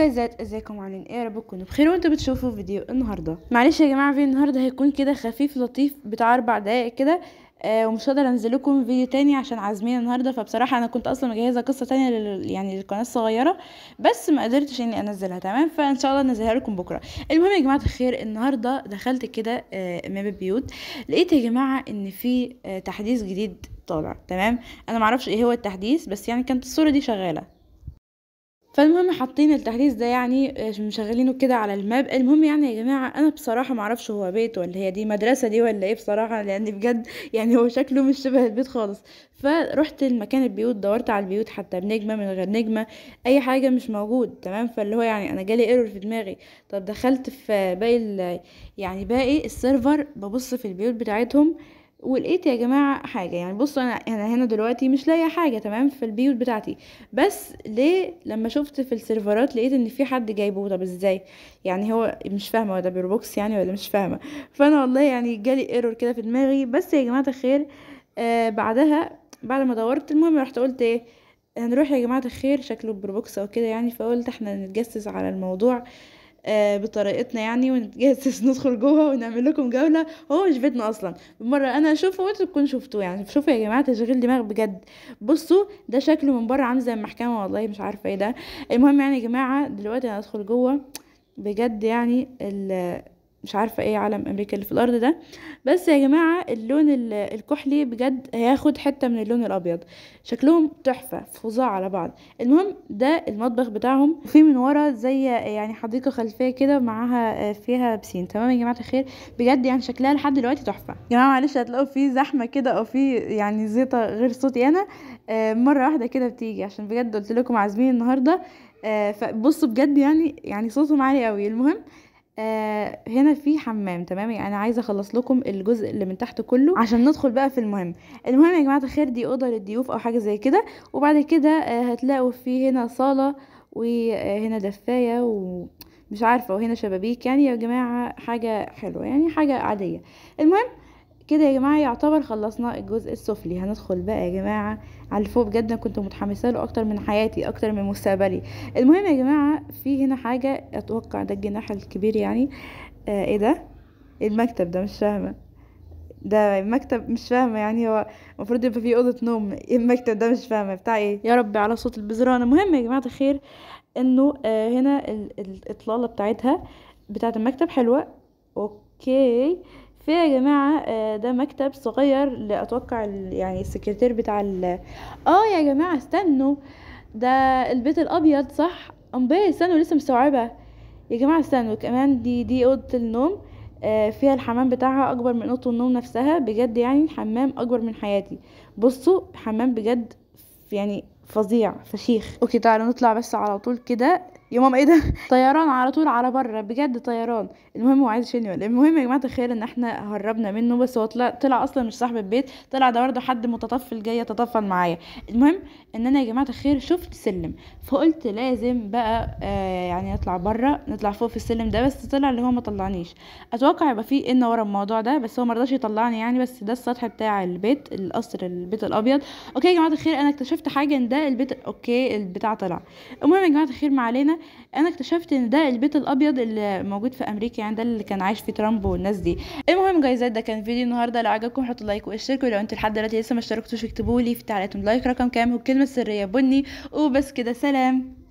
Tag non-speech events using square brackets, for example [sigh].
هاي جايز ازيكم عاملين ايه يا رب تكونوا بخير وانتوا بتشوفوا فيديو النهارده معلش يا جماعه فيديو النهارده هيكون كده خفيف لطيف بتاع اربع دقايق كده آه ومش هقدر انزل لكم فيديو تاني عشان عازمين النهارده فبصراحه انا كنت اصلا مجهزه قصه تانية لل... يعني للقناه الصغيره بس ما قدرتش اني انزلها تمام فان شاء الله انزلها لكم بكره المهم يا جماعه الخير النهارده دخلت كده آه امام البيوت لقيت يا جماعه ان في آه تحديث جديد طالع تمام انا معرفش ايه هو التحديث بس يعني كانت الصوره دي شغاله فالمهم حاطين التحديث ده يعني آه، مشغلينه كده على الماب المهم يعني يا جماعه انا بصراحه معرفش هو بيت ولا هي دي مدرسه دي ولا ايه بصراحه لان بجد يعني هو شكله مش شبه البيت خالص فروحت المكان البيوت دورت على البيوت حتى بنجمه من غير نجمه اي حاجه مش موجود تمام فاللي هو يعني انا جالي ايرور في دماغي طب دخلت في باقي يعني باقي السيرفر ببص في البيوت بتاعتهم ولقيت يا جماعه حاجه يعني بصوا انا انا هنا دلوقتي مش لاقيه حاجه تمام في البيوت بتاعتي بس ليه لما شفت في السيرفرات لقيت ان في حد جايبه طب ازاي يعني هو مش فاهمه ده بيربوكس يعني ولا مش فاهمه فانا والله يعني جالي ايرور كده في دماغي بس يا جماعه الخير آه بعدها بعد ما دورت المهم رحت قلت ايه هنروح يا جماعه الخير شكله بيربوكس او كده يعني فقلت احنا نتجسس على الموضوع آه، بطريقتنا يعني ونتجهز [laughs] ندخل جوه ونعمل لكم جوله هو مش بيتنا اصلا مره انا اشوفه وانتوا تكونوا شفتوه يعني شوفوا يا جماعه تشغيل دماغ بجد بصوا ده شكله من بره عامل زي المحكمه والله مش عارفه ايه ده المهم يعني يا جماعه دلوقتي انا هدخل جوه بجد يعني مش عارفة ايه علم امريكا اللي في الارض ده بس يا جماعة اللون الكحلي بجد هياخد حتة من اللون الابيض شكلهم تحفة فظاع على بعض المهم ده المطبخ بتاعهم وفي من ورا زي يعني حديقة خلفية كده معاها آه، فيها بسين تمام يا جماعة الخير بجد يعني شكلها لحد دلوقتي تحفة يا جماعة معلش هتلاقوا في زحمة كده او في يعني زيطة غير صوتي انا آه، مرة واحدة كده بتيجي عشان بجد قلت لكم عازمين النهاردة آه، فبصوا بجد يعني يعني صوتهم عالي قوي المهم آه هنا في حمام تمام يعني انا عايزه اخلص لكم الجزء اللي من تحت كله عشان ندخل بقى في المهم المهم يا جماعه الخير دي اوضه للضيوف او حاجه زي كده وبعد كده آه هتلاقوا في هنا صاله وهنا آه، دفايه ومش عارفه وهنا شبابيك يعني يا جماعه حاجه حلوه يعني حاجه عاديه المهم كده يا جماعه يعتبر خلصنا الجزء السفلي هندخل بقى يا جماعه على الفوق بجد انا كنت متحمسه له اكتر من حياتي اكتر من مستقبلي المهم يا جماعه في هنا حاجه اتوقع ده الجناح الكبير يعني آه ايه ده المكتب ده مش فاهمه ده المكتب مش فاهمه يعني هو المفروض يبقى فيه اوضه نوم ايه المكتب ده مش فاهمه بتاع ايه يا ربي على صوت البزرانه المهم يا جماعه الخير انه آه هنا الاطلاله بتاعتها بتاعه المكتب حلوه اوكي في يا جماعة آه، ده مكتب صغير لأتوقع يعني السكرتير بتاع ال... اه يا جماعة استنوا ده البيت الابيض صح امبارح استنوا لسه مستوعبة يا جماعة استنوا كمان دي دي اوضة النوم آه، فيها الحمام بتاعها اكبر من اوضه النوم نفسها بجد يعني الحمام اكبر من حياتي بصوا حمام بجد يعني فظيع فشيخ اوكي تعالوا نطلع بس على طول كده يا ماما ايه ده طيران على طول على بره بجد طيران المهم هو عايز يشيلني ولا إيه؟ المهم يا جماعه تخيل ان احنا هربنا منه بس هو طلع طلع اصلا مش صاحب البيت طلع ده برضه حد متطفل جاي يتطفل معايا المهم ان انا يا جماعه الخير شفت سلم فقلت لازم بقى آه يعني نطلع بره نطلع فوق في السلم ده بس طلع اللي هو ما طلعنيش اتوقع يبقى في ان ورا الموضوع ده بس هو مرضاش يطلعني يعني بس ده السطح بتاع البيت القصر البيت الابيض اوكي يا جماعه الخير انا اكتشفت حاجه ان ده البيت اوكي البتاع طلع المهم يا جماعه الخير ما علينا انا اكتشفت ان ده البيت الابيض اللي موجود في امريكا يعني ده اللي كان عايش فيه ترامب والناس دي المهم جايز ده كان فيديو النهارده لو عجبكم حطوا لايك واشتركوا لو انتوا لحد دلوقتي لسه ما اشتركتوش اكتبوا لي في تعليقاتكم لايك رقم كام والكلمه السريه بني وبس كده سلام